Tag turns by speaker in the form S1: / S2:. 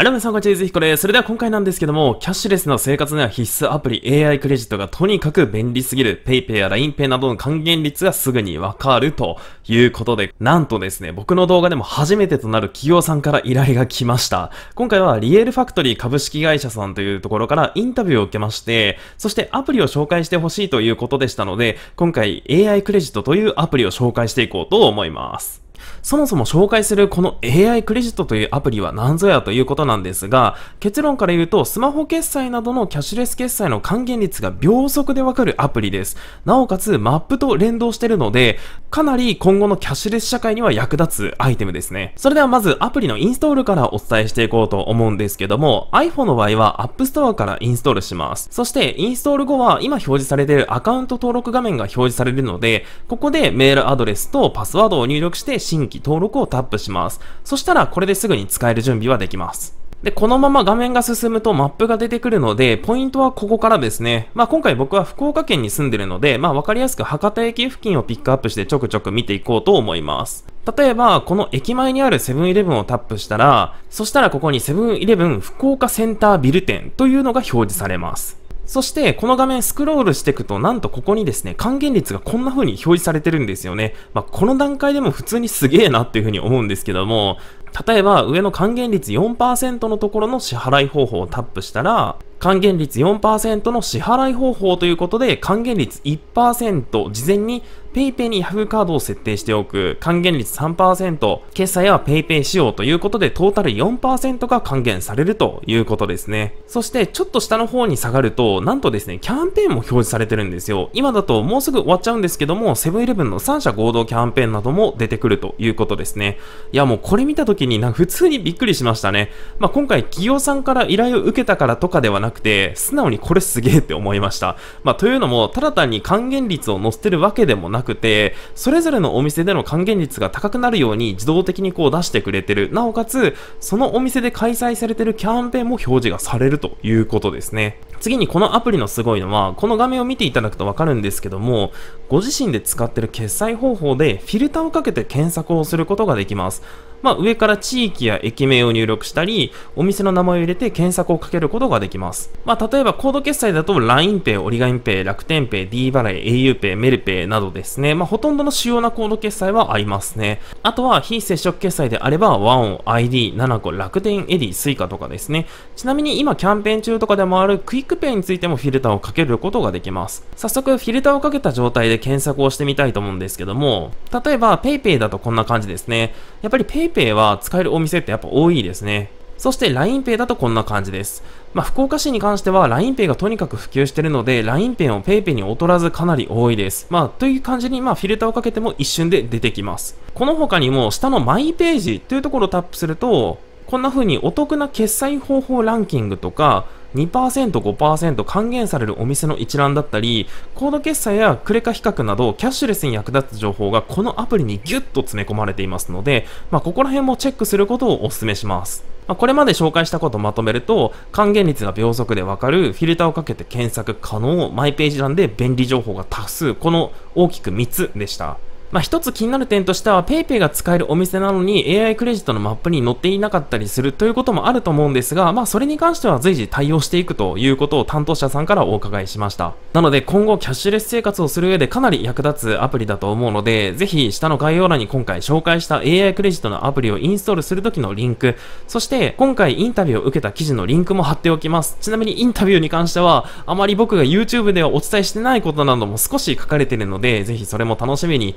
S1: はい、皆さん、こんにちは。ゆずひこです。それでは今回なんですけども、キャッシュレスの生活には必須アプリ AI クレジットがとにかく便利すぎる。PayPay や LINEPay などの還元率がすぐにわかるということで、なんとですね、僕の動画でも初めてとなる企業さんから依頼が来ました。今回はリエルファクトリー株式会社さんというところからインタビューを受けまして、そしてアプリを紹介してほしいということでしたので、今回 AI クレジットというアプリを紹介していこうと思います。そもそも紹介するこの AI クレジットというアプリは何ぞやということなんですが、結論から言うと、スマホ決済などのキャッシュレス決済の還元率が秒速でわかるアプリです。なおかつ、マップと連動してるので、かなり今後のキャッシュレス社会には役立つアイテムですね。それではまず、アプリのインストールからお伝えしていこうと思うんですけども、iPhone の場合は App Store からインストールします。そして、インストール後は、今表示されているアカウント登録画面が表示されるので、ここでメールアドレスとパスワードを入力して新規登録をタップします。そしたらこれですぐに使える準備はできます。で、このまま画面が進むとマップが出てくるので、ポイントはここからですね。まあ今回僕は福岡県に住んでるので、まあわかりやすく博多駅付近をピックアップしてちょくちょく見ていこうと思います。例えば、この駅前にあるセブンイレブンをタップしたら、そしたらここにセブンイレブン福岡センタービル店というのが表示されます。そして、この画面スクロールしていくと、なんとここにですね、還元率がこんな風に表示されてるんですよね。まあ、この段階でも普通にすげえなっていう風に思うんですけども、例えば上の還元率4%のところの支払い方法をタップしたら、還元率4%の支払い方法ということで、還元率1%事前に PayPay に Yahoo カードを設定しておく、還元率3%、決済は PayPay 仕様ということで、トータル4%が還元されるということですね。そして、ちょっと下の方に下がると、なんとですね、キャンペーンも表示されてるんですよ。今だともうすぐ終わっちゃうんですけども、セブンイレブンの3社合同キャンペーンなども出てくるということですね。いや、もうこれ見た時にな、普通にびっくりしましたね。まあ、今回企業さんから依頼を受けたからとかではなくて、素直にこれすげえって思いました。まあ、というのも、ただ単に還元率を載せてるわけでもなくなくて、それぞれのお店での還元率が高くなるように自動的にこう出してくれてる。なおかつ、そのお店で開催されてるキャンペーンも表示がされるということですね。次にこのアプリのすごいのは、この画面を見ていただくとわかるんですけども、ご自身で使ってる決済方法でフィルターをかけて検索をすることができます。まあ、上から地域や駅名を入力したり、お店の名前を入れて検索をかけることができます。まあ、例えばコード決済だと LINEPay、オリガイン p a 楽天 p イ、y D 払い、auPay、メル p イ y などですね。まあ、ほとんどの主要なコード決済はありますね。あとは非接触決済であれば、ワンオ、ID、ナナコ、楽天エディ、s イ i c a とかですね。ちなみに今キャンペーン中とかでもあるクイッククペイについてもフィルターをかけることができます。早速、フィルターをかけた状態で検索をしてみたいと思うんですけども、例えば PayPay だとこんな感じですね。やっぱり PayPay は使えるお店ってやっぱ多いですね。そして LINEPay だとこんな感じです。まあ、福岡市に関しては LINEPay がとにかく普及してるので、LINEPay を PayPay に劣らずかなり多いです。まあ、という感じに、まあ、フィルターをかけても一瞬で出てきます。この他にも、下のマイページというところをタップすると、こんな風にお得な決済方法ランキングとか、2%、5%還元されるお店の一覧だったり、コード決済やクレカ比較など、キャッシュレスに役立つ情報がこのアプリにギュッと詰め込まれていますので、まあ、ここら辺もチェックすることをお勧めします。これまで紹介したことをまとめると、還元率が秒速でわかる、フィルターをかけて検索可能、マイページ欄で便利情報が多数、この大きく3つでした。まあ、一つ気になる点としては PayPay が使えるお店なのに AI クレジットのマップに載っていなかったりするということもあると思うんですが、まあ、それに関しては随時対応していくということを担当者さんからお伺いしました。なので今後キャッシュレス生活をする上でかなり役立つアプリだと思うので、ぜひ下の概要欄に今回紹介した AI クレジットのアプリをインストールするときのリンク、そして今回インタビューを受けた記事のリンクも貼っておきます。ちなみにインタビューに関しては、あまり僕が YouTube ではお伝えしてないことなども少し書かれているので、ぜひそれも楽しみに